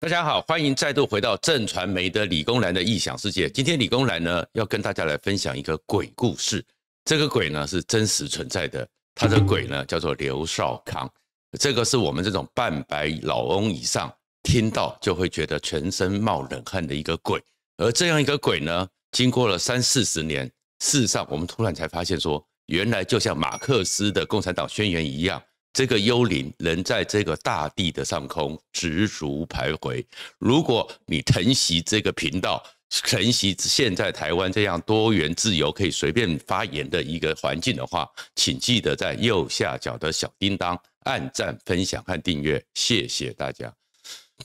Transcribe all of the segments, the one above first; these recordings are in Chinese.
大家好，欢迎再度回到正传媒的理工男的异想世界。今天理工男呢，要跟大家来分享一个鬼故事。这个鬼呢是真实存在的，他的鬼呢叫做刘少康。这个是我们这种半白老翁以上听到就会觉得全身冒冷汗的一个鬼。而这样一个鬼呢，经过了三四十年，事实上我们突然才发现说，原来就像马克思的《共产党宣言》一样。这个幽灵能在这个大地的上空踯足徘徊。如果你承惜这个频道，承惜现在台湾这样多元自由、可以随便发言的一个环境的话，请记得在右下角的小叮当按赞、分享和订阅，谢谢大家。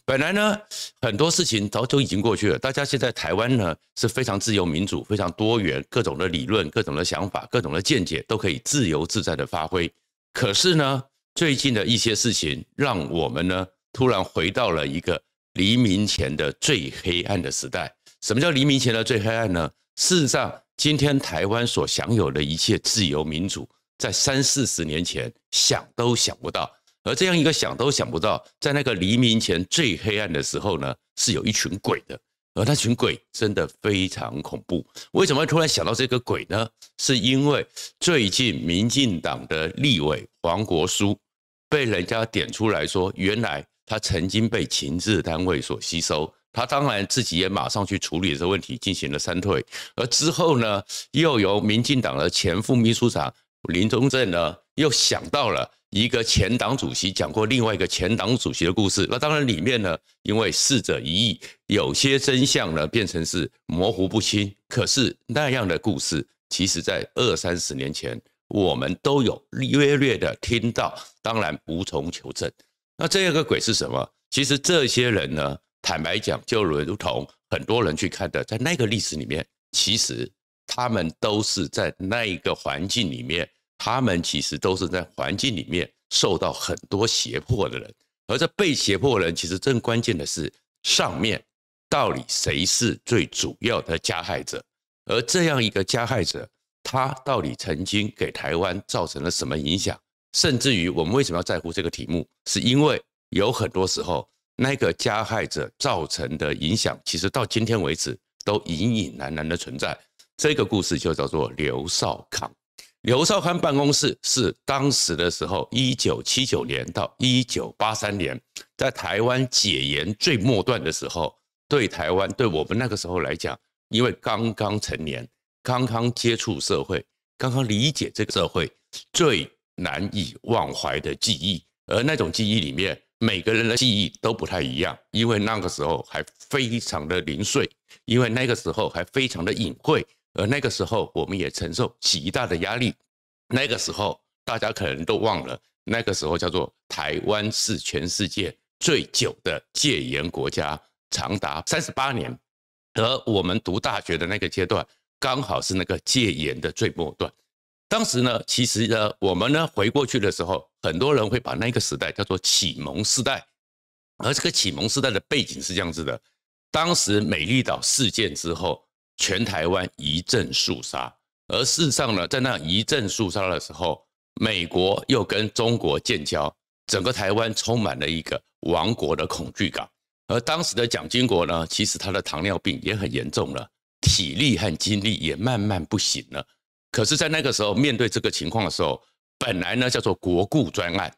本来呢，很多事情早就已经过去了。大家现在台湾呢是非常自由民主、非常多元，各种的理论、各种的想法、各种的见解都可以自由自在的发挥。可是呢？最近的一些事情，让我们呢突然回到了一个黎明前的最黑暗的时代。什么叫黎明前的最黑暗呢？事实上，今天台湾所享有的一切自由民主，在三四十年前想都想不到。而这样一个想都想不到，在那个黎明前最黑暗的时候呢，是有一群鬼的。而那群鬼真的非常恐怖。为什么突然想到这个鬼呢？是因为最近民进党的立委黄国书被人家点出来说，原来他曾经被情治单位所吸收，他当然自己也马上去处理这问题，进行了删退。而之后呢，又由民进党的前副秘书长林宗正呢，又想到了一个前党主席讲过另外一个前党主席的故事。那当然里面呢，因为逝者已矣，有些真相呢变成是模糊不清。可是那样的故事，其实在二三十年前。我们都有略略的听到，当然无从求证。那这个鬼是什么？其实这些人呢，坦白讲，就如同很多人去看的，在那个历史里面，其实他们都是在那一个环境里面，他们其实都是在环境里面受到很多胁迫的人。而这被胁迫人，其实更关键的是，上面到底谁是最主要的加害者？而这样一个加害者。他到底曾经给台湾造成了什么影响？甚至于我们为什么要在乎这个题目？是因为有很多时候那个加害者造成的影响，其实到今天为止都隐隐然然的存在。这个故事就叫做刘少康。刘少康办公室是当时的时候，一九七九年到一九八三年，在台湾解严最末段的时候，对台湾，对我们那个时候来讲，因为刚刚成年。刚刚接触社会，刚刚理解这个社会，最难以忘怀的记忆。而那种记忆里面，每个人的记忆都不太一样，因为那个时候还非常的零碎，因为那个时候还非常的隐晦，而那个时候我们也承受极大的压力。那个时候大家可能都忘了，那个时候叫做台湾是全世界最久的戒严国家，长达三十八年。而我们读大学的那个阶段。刚好是那个戒严的最末端。当时呢，其实呢，我们呢回过去的时候，很多人会把那个时代叫做启蒙时代。而这个启蒙时代的背景是这样子的：当时美丽岛事件之后，全台湾一阵肃杀。而事实上呢，在那一阵肃杀的时候，美国又跟中国建交，整个台湾充满了一个亡国的恐惧感。而当时的蒋经国呢，其实他的糖尿病也很严重了。体力和精力也慢慢不行了。可是，在那个时候，面对这个情况的时候，本来呢叫做国故专案，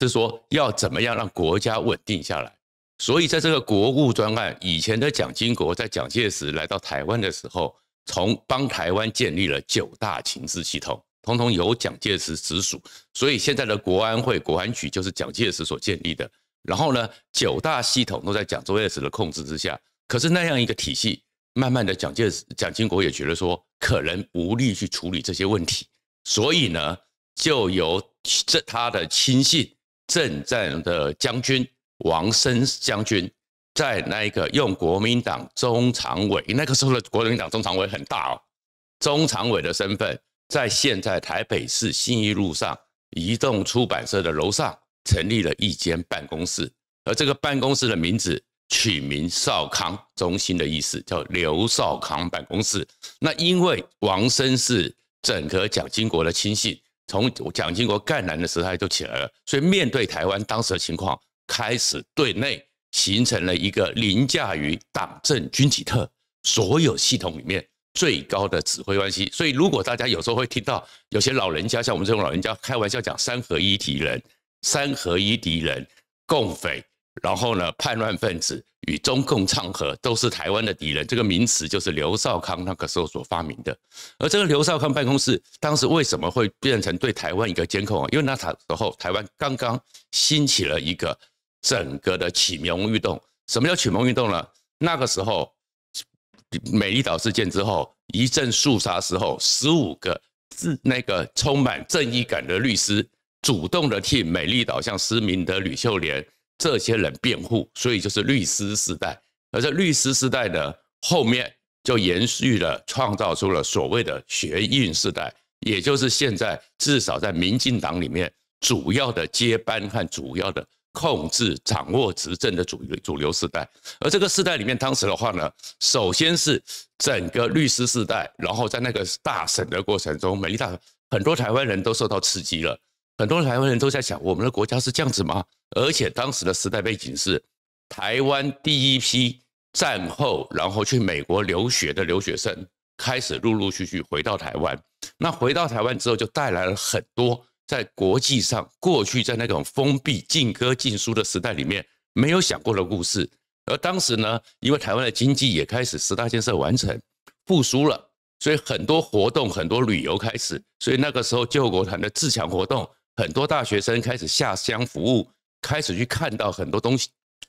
是说要怎么样让国家稳定下来。所以，在这个国务专案以前的蒋经国，在蒋介石来到台湾的时候，从帮台湾建立了九大情治系统，通通由蒋介石直属。所以，现在的国安会、国安局就是蒋介石所建立的。然后呢，九大系统都在蒋介石的控制之下。可是那样一个体系。慢慢的，蒋介石、蒋经国也觉得说可能无力去处理这些问题，所以呢，就由这他的亲信、阵战的将军王生将军，在那一个用国民党中常委，那个时候的国民党中常委很大哦，中常委的身份，在现在台北市信义路上移动出版社的楼上，成立了一间办公室，而这个办公室的名字。取名少康中心的意思叫刘少康办公室。那因为王生是整个蒋经国的亲信，从蒋经国赣南的时代就起来了，所以面对台湾当时的情况，开始对内形成了一个凌驾于党政军体特所有系统里面最高的指挥关系。所以如果大家有时候会听到有些老人家像我们这种老人家开玩笑讲“三合一敌人”，“三合一敌人”，共匪。然后呢？叛乱分子与中共唱和，都是台湾的敌人。这个名词就是刘少康那个时候所发明的。而这个刘少康办公室当时为什么会变成对台湾一个监控啊？因为那时候台湾刚刚兴起了一个整个的启蒙运动。什么叫启蒙运动呢？那个时候美丽岛事件之后一阵肃杀时候，十五个自那个充满正义感的律师，主动的替美丽岛向失明的吕秀莲。这些人辩护，所以就是律师时代。而在律师时代的后面，就延续了创造出了所谓的学运时代，也就是现在至少在民进党里面主要的接班和主要的控制、掌握执政的主主流时代。而这个时代里面，当时的话呢，首先是整个律师时代，然后在那个大审的过程中，美丽大很多台湾人都受到刺激了。很多台湾人都在想，我们的国家是这样子吗？而且当时的时代背景是，台湾第一批战后然后去美国留学的留学生开始陆陆续续回到台湾。那回到台湾之后，就带来了很多在国际上过去在那种封闭禁歌禁书的时代里面没有想过的故事。而当时呢，因为台湾的经济也开始十大建设完成复苏了，所以很多活动、很多旅游开始。所以那个时候，救国团的自强活动。很多大学生开始下乡服务，开始去看到很多东西，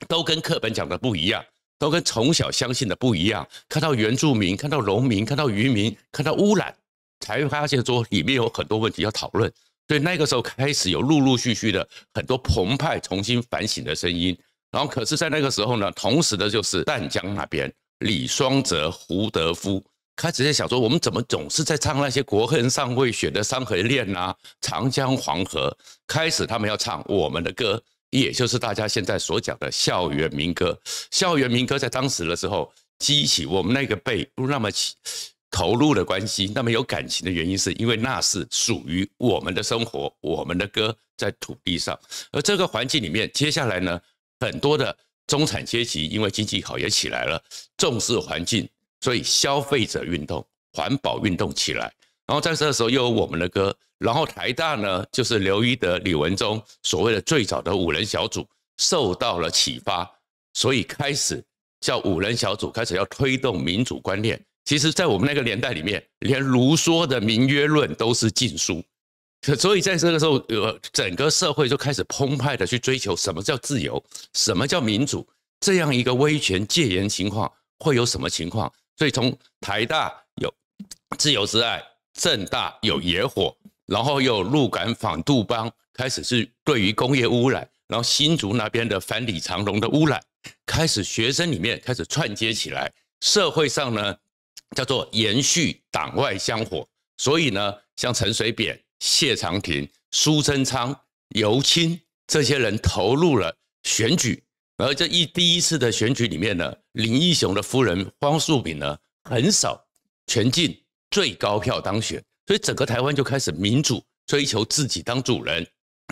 都跟课本讲的不一样，都跟从小相信的不一样。看到原住民，看到农民，看到渔民，看到污染，才发现说里面有很多问题要讨论。所以那个时候开始有陆陆续续的很多澎湃重新反省的声音。然后可是，在那个时候呢，同时的就是淡江那边李双泽、胡德夫。开始在想说，我们怎么总是在唱那些国恨尚未雪的山河恋啊，长江黄河。开始他们要唱我们的歌，也就是大家现在所讲的校园民歌。校园民歌在当时的时候激起我们那个辈那么投入的关系，那么有感情的原因，是因为那是属于我们的生活，我们的歌在土地上。而这个环境里面，接下来呢，很多的中产阶级因为经济好也起来了，重视环境。所以消费者运动、环保运动起来，然后在这个时候又有我们的歌，然后台大呢，就是刘一德、李文忠所谓的最早的五人小组受到了启发，所以开始叫五人小组开始要推动民主观念。其实，在我们那个年代里面，连卢梭的《民约论》都是禁书，所以在这个时候，呃，整个社会就开始澎湃的去追求什么叫自由，什么叫民主，这样一个威权戒严情况会有什么情况？所以从台大有自由之爱，正大有野火，然后又陆港反杜邦开始，是对于工业污染，然后新竹那边的反李长荣的污染开始，学生里面开始串接起来，社会上呢叫做延续党外香火，所以呢像陈水扁、谢长廷、苏贞昌、尤清这些人投入了选举，而这一第一次的选举里面呢。林益雄的夫人方素敏呢，很少全进最高票当选，所以整个台湾就开始民主追求自己当主人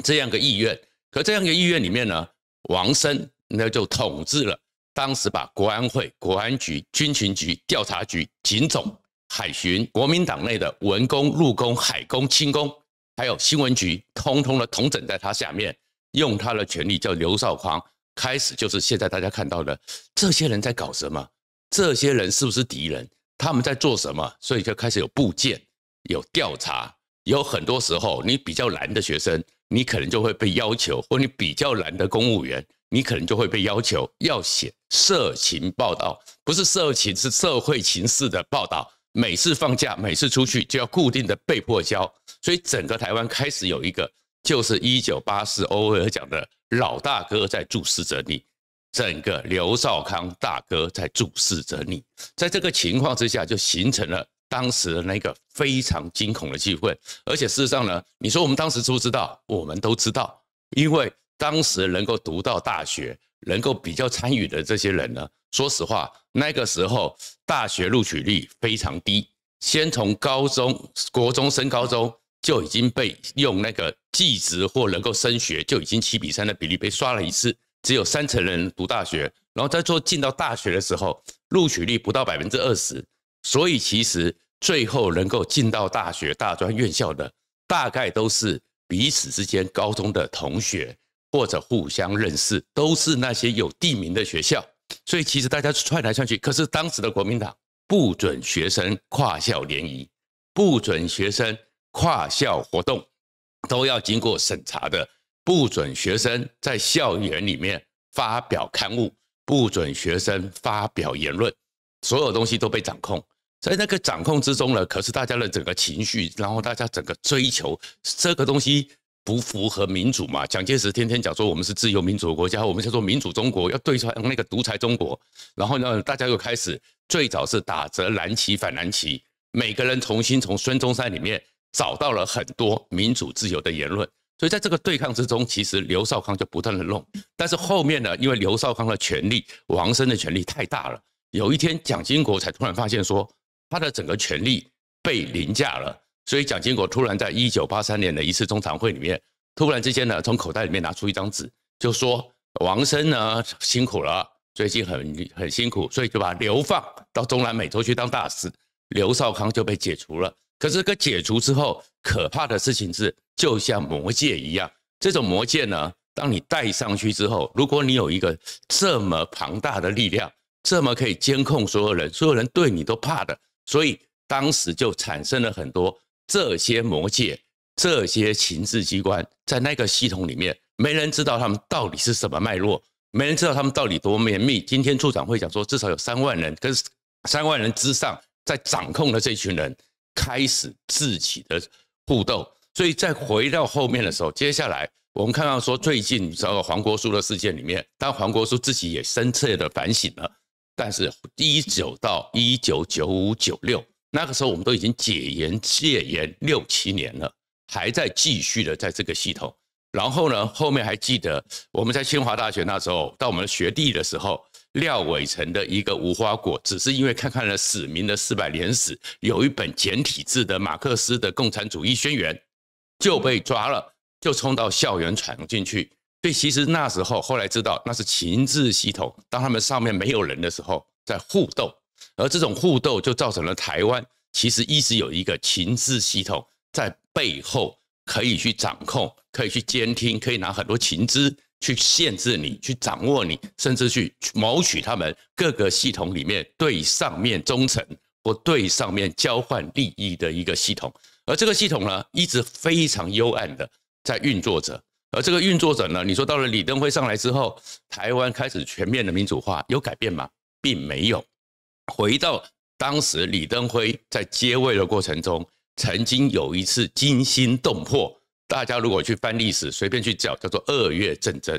这样个意愿。可这样一个意愿里面呢，王生那就统治了，当时把国安会、国安局、军情局、调查局、警总、海巡、国民党内的文工、陆工、海工、青工，还有新闻局，通通的统整在他下面，用他的权力叫刘少康。开始就是现在大家看到的，这些人在搞什么？这些人是不是敌人？他们在做什么？所以就开始有部件，有调查。有很多时候，你比较懒的学生，你可能就会被要求；或你比较懒的公务员，你可能就会被要求要写社情报道，不是社情，是社会情势的报道。每次放假，每次出去，就要固定的被迫交。所以整个台湾开始有一个，就是一九八四欧威尔讲的。老大哥在注视着你，整个刘少康大哥在注视着你，在这个情况之下，就形成了当时的那个非常惊恐的气氛。而且事实上呢，你说我们当时知不知道？我们都知道，因为当时能够读到大学，能够比较参与的这些人呢，说实话，那个时候大学录取率非常低。先从高中、国中升高中。就已经被用那个计值或能够升学就已经七比三的比例被刷了一次，只有三成人读大学，然后再做进到大学的时候，录取率不到百分之二十，所以其实最后能够进到大学、大专院校的，大概都是彼此之间高中的同学或者互相认识，都是那些有地名的学校，所以其实大家串来串去。可是当时的国民党不准学生跨校联谊，不准学生。跨校活动都要经过审查的，不准学生在校园里面发表刊物，不准学生发表言论，所有东西都被掌控在那个掌控之中呢，可是大家的整个情绪，然后大家整个追求这个东西不符合民主嘛？蒋介石天天讲说我们是自由民主国家，我们叫做民主中国要对上那个独裁中国。然后呢，大家又开始最早是打着蓝旗反蓝旗，每个人重新从孙中山里面。找到了很多民主自由的言论，所以在这个对抗之中，其实刘少康就不断的弄。但是后面呢，因为刘少康的权力，王生的权力太大了，有一天蒋经国才突然发现说，他的整个权力被凌驾了。所以蒋经国突然在一九八三年的一次中常会里面，突然之间呢，从口袋里面拿出一张纸，就说王生呢辛苦了，最近很很辛苦，所以就把流放到中南美洲去当大使，刘少康就被解除了。可是，个解除之后，可怕的事情是，就像魔戒一样，这种魔戒呢，当你戴上去之后，如果你有一个这么庞大的力量，这么可以监控所有人，所有人对你都怕的，所以当时就产生了很多这些魔戒，这些情治机关在那个系统里面，没人知道他们到底是什么脉络，没人知道他们到底多绵密。今天处长会讲说，至少有三万人，跟三万人之上在掌控的这群人。开始自己的互斗，所以再回到后面的时候，接下来我们看到说最近这个黄国书的事件里面，当黄国书自己也深切的反省了，但是一九到一九九五九六那个时候，我们都已经解严戒严六七年了，还在继续的在这个系统。然后呢，后面还记得我们在清华大学那时候，到我们学弟的时候。廖伟成的一个无花果，只是因为看看了《史明的四百年史》，有一本简体字的马克思的《共产主义宣言》，就被抓了，就冲到校园闯进去。以其实那时候后来知道，那是情资系统。当他们上面没有人的时候，在互斗，而这种互斗就造成了台湾其实一直有一个情资系统在背后可以去掌控，可以去监听，可以拿很多情资。去限制你，去掌握你，甚至去谋取他们各个系统里面对上面忠诚或对上面交换利益的一个系统。而这个系统呢，一直非常幽暗的在运作着。而这个运作者呢，你说到了李登辉上来之后，台湾开始全面的民主化，有改变吗？并没有。回到当时李登辉在接位的过程中，曾经有一次惊心动魄。大家如果去翻历史，随便去讲，叫做二月战争，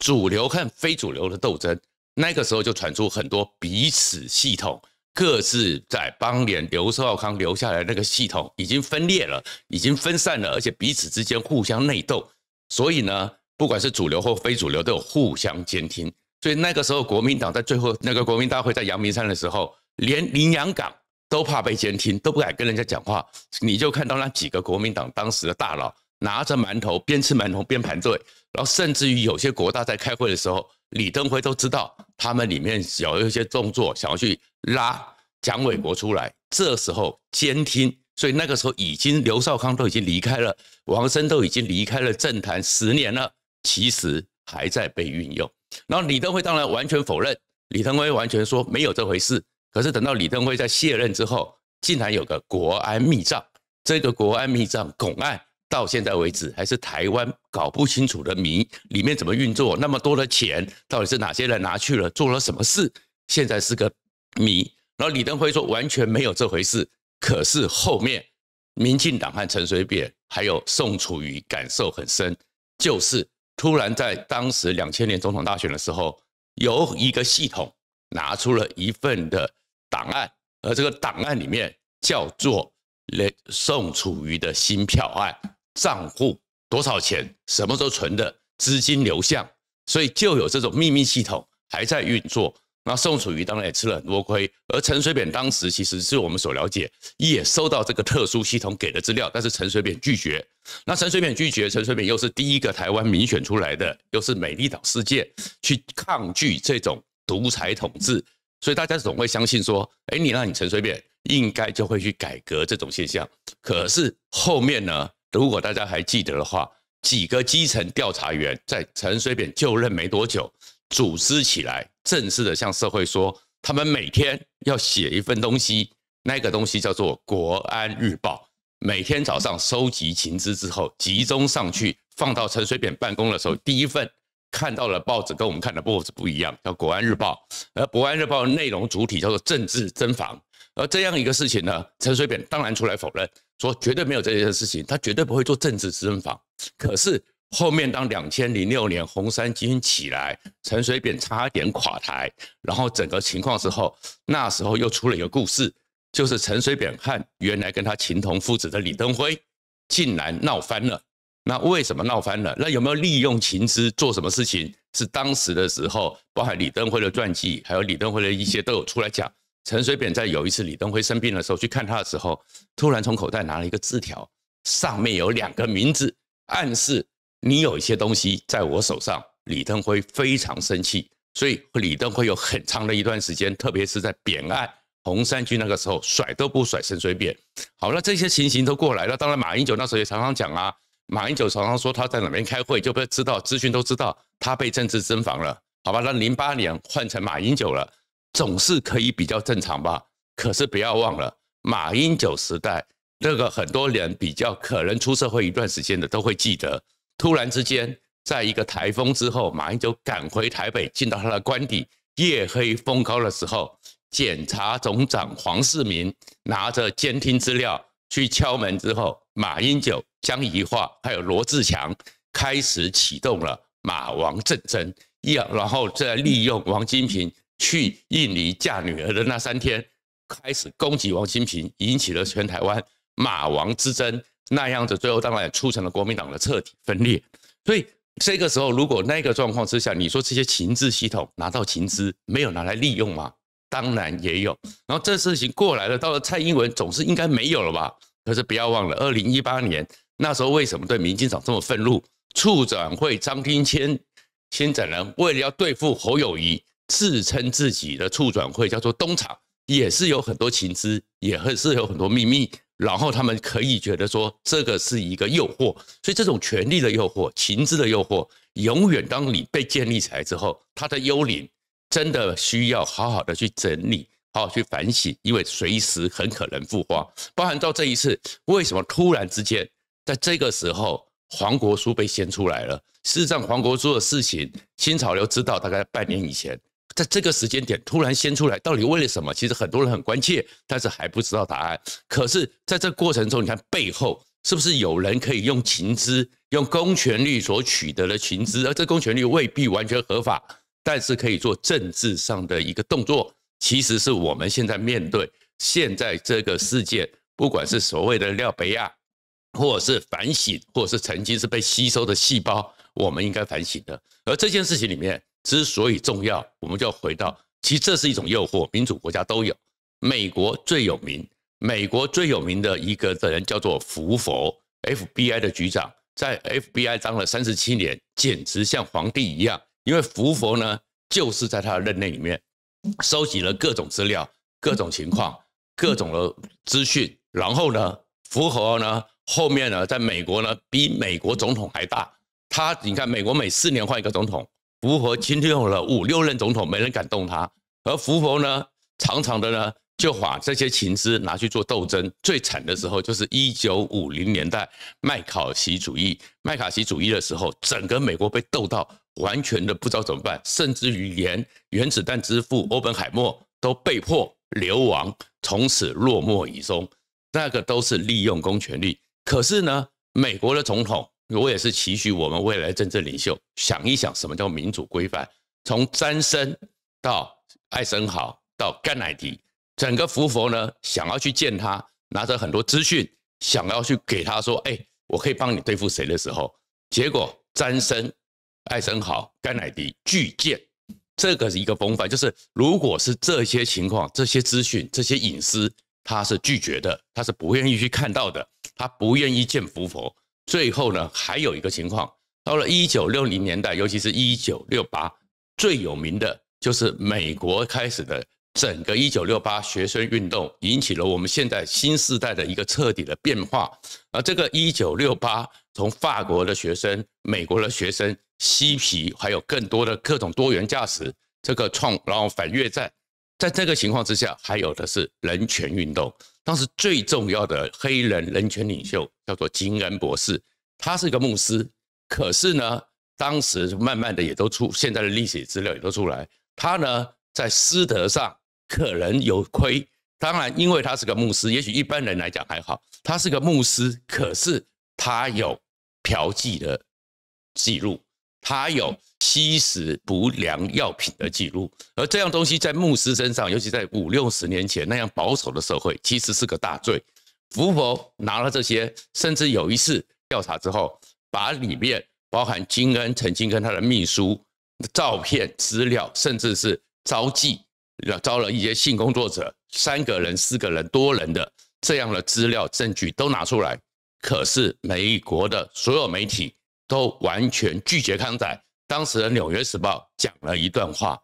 主流和非主流的斗争。那个时候就传出很多彼此系统，各自在帮联刘少康留下来那个系统已经分裂了，已经分散了，而且彼此之间互相内斗。所以呢，不管是主流或非主流，都有互相监听。所以那个时候，国民党在最后那个国民大会在阳明山的时候，连林洋港都怕被监听，都不敢跟人家讲话。你就看到那几个国民党当时的大佬。拿着馒头边吃馒头边排队，然后甚至于有些国大在开会的时候，李登辉都知道他们里面有一些动作，想要去拉蒋纬国出来。这时候监听，所以那个时候已经刘少康都已经离开了，王生都已经离开了政坛十年了，其实还在被运用。然后李登辉当然完全否认，李登辉完全说没有这回事。可是等到李登辉在卸任之后，竟然有个国安密账，这个国安密账拱案。到现在为止，还是台湾搞不清楚的谜，里面怎么运作？那么多的钱，到底是哪些人拿去了？做了什么事？现在是个谜。然后李登辉说完全没有这回事，可是后面民进党和陈水扁还有宋楚瑜感受很深，就是突然在当时两千年总统大选的时候，有一个系统拿出了一份的档案，而这个档案里面叫做宋楚瑜的新票案。账户多少钱？什么时候存的？资金流向？所以就有这种秘密系统还在运作。那宋楚瑜当然也吃了很多亏，而陈水扁当时其实是我们所了解，也收到这个特殊系统给的资料，但是陈水扁拒绝。那陈水扁拒绝，陈水扁又是第一个台湾民选出来的，又是美丽岛事件，去抗拒这种独裁统治，所以大家总会相信说，哎，你让你陈水扁应该就会去改革这种现象。可是后面呢？如果大家还记得的话，几个基层调查员在陈水扁就任没多久，组织起来正式的向社会说，他们每天要写一份东西，那个东西叫做《国安日报》，每天早上收集情资之后，集中上去放到陈水扁办公的时候，第一份看到了报纸，跟我们看的报纸不一样，叫《国安日报》，而《国安日报》内容主体叫做政治侦防，而这样一个事情呢，陈水扁当然出来否认。说绝对没有这件事情，他绝对不会做政治执政党。可是后面当两千零六年红基军起来，陈水扁差点垮台，然后整个情况之后，那时候又出了一个故事，就是陈水扁和原来跟他情同父子的李登辉，竟然闹翻了。那为什么闹翻了？那有没有利用情资做什么事情？是当时的时候，包含李登辉的传记，还有李登辉的一些都有出来讲。陈水扁在有一次李登辉生病的时候去看他的时候，突然从口袋拿了一个字条，上面有两个名字，暗示你有一些东西在我手上。李登辉非常生气，所以李登辉有很长的一段时间，特别是在扁案、红衫军那个时候，甩都不甩陈水扁。好，那这些情形都过来了。当然，马英九那时候也常常讲啊，马英九常常说他在哪边开会就被知道，资讯都知道他被政治征防了。好吧，那零八年换成马英九了。总是可以比较正常吧，可是不要忘了马英九时代，这个很多人比较可能出社会一段时间的都会记得。突然之间，在一个台风之后，马英九赶回台北，进到他的官邸，夜黑风高的时候，检察总长黄世民拿着监听资料去敲门之后，马英九、江宜桦还有罗志强开始启动了马王战争，要然后再利用王金平。去印尼嫁女儿的那三天，开始攻击王新平，引起了全台湾马王之争，那样子最后当然促成了国民党的彻底分裂。所以这个时候，如果那个状况之下，你说这些情资系统拿到情资没有拿来利用吗？当然也有。然后这事情过来了，到了蔡英文，总是应该没有了吧？可是不要忘了，二零一八年那时候为什么对民进党这么愤怒？处长会张天千、先等人为了要对付侯友谊。自称自己的处转会叫做东厂，也是有很多情资，也是有很多秘密。然后他们可以觉得说，这个是一个诱惑，所以这种权力的诱惑、情资的诱惑，永远当你被建立起来之后，它的幽灵真的需要好好的去整理，好好去反省，因为随时很可能复发。包含到这一次，为什么突然之间在这个时候，黄国书被掀出来了？事实上，黄国书的事情，新潮流知道大概半年以前。在这个时间点突然先出来，到底为了什么？其实很多人很关切，但是还不知道答案。可是，在这过程中，你看背后是不是有人可以用情资、用公权力所取得的情资？而这公权力未必完全合法，但是可以做政治上的一个动作。其实是我们现在面对现在这个世界，不管是所谓的廖培亚，或者是反省，或者是曾经是被吸收的细胞，我们应该反省的。而这件事情里面。之所以重要，我们就回到，其实这是一种诱惑，民主国家都有。美国最有名，美国最有名的一个的人叫做福佛，FBI 的局长，在 FBI 当了三十七年，简直像皇帝一样。因为福佛呢，就是在他的任内里面，收集了各种资料、各种情况、各种的资讯，然后呢，福佛呢，后面呢，在美国呢，比美国总统还大。他，你看，美国每四年换一个总统。福伯侵略了五六任总统，没人敢动他。而福伯呢，常常的呢，就把这些情资拿去做斗争。最惨的时候就是一九五零年代麦考西主义，麦卡锡主义的时候，整个美国被斗到完全的不知道怎么办，甚至于连原子弹之父欧本海默都被迫流亡，从此落寞以终。那个都是利用公权力。可是呢，美国的总统。我也是期许我们未来政治领袖想一想，什么叫民主规范？从詹森到艾森豪到甘乃迪，整个福佛呢想要去见他，拿着很多资讯想要去给他说：“哎，我可以帮你对付谁的时候。”结果詹森、艾森豪、甘乃迪拒见，这个是一个风范。就是如果是这些情况、这些资讯、这些隐私，他是拒绝的，他是不愿意去看到的，他不愿意见福佛。最后呢，还有一个情况，到了一九六零年代，尤其是一九六八，最有名的就是美国开始的整个一九六八学生运动，引起了我们现在新时代的一个彻底的变化。而这个一九六八，从法国的学生、美国的学生、嬉皮，还有更多的各种多元价值，这个创，然后反越战。在这个情况之下，还有的是人权运动。当时最重要的黑人人权领袖叫做吉恩博士，他是一个牧师。可是呢，当时慢慢的也都出现在的历史资料也都出来，他呢在师德上可能有亏。当然，因为他是个牧师，也许一般人来讲还好。他是个牧师，可是他有嫖妓的记录，他有。吸食不良药品的记录，而这样东西在牧师身上，尤其在五六十年前那样保守的社会，其实是个大罪。福伯拿了这些，甚至有一次调查之后，把里面包含金恩曾经跟他的秘书照片、资料，甚至是招妓，招了一些性工作者，三个人、四个人、多人的这样的资料证据都拿出来。可是美国的所有媒体都完全拒绝刊载。当时的《纽约时报》讲了一段话，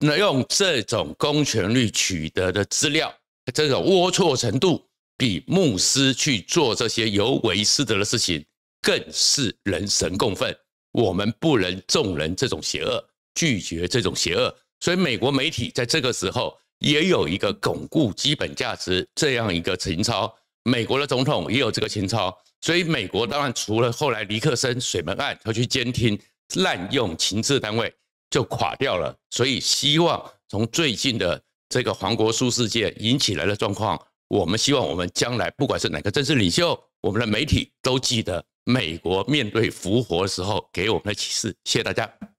那用这种公权力取得的资料，这种龌龊程度，比牧师去做这些有违师德的事情，更是人神共愤。我们不能纵容这种邪恶，拒绝这种邪恶。所以，美国媒体在这个时候也有一个巩固基本价值这样一个情操，美国的总统也有这个情操。所以，美国当然除了后来尼克森水门案要去监听。滥用情治单位就垮掉了，所以希望从最近的这个黄国书事件引起来的状况，我们希望我们将来不管是哪个政治领袖，我们的媒体都记得美国面对复活的时候给我们的启示。谢谢大家。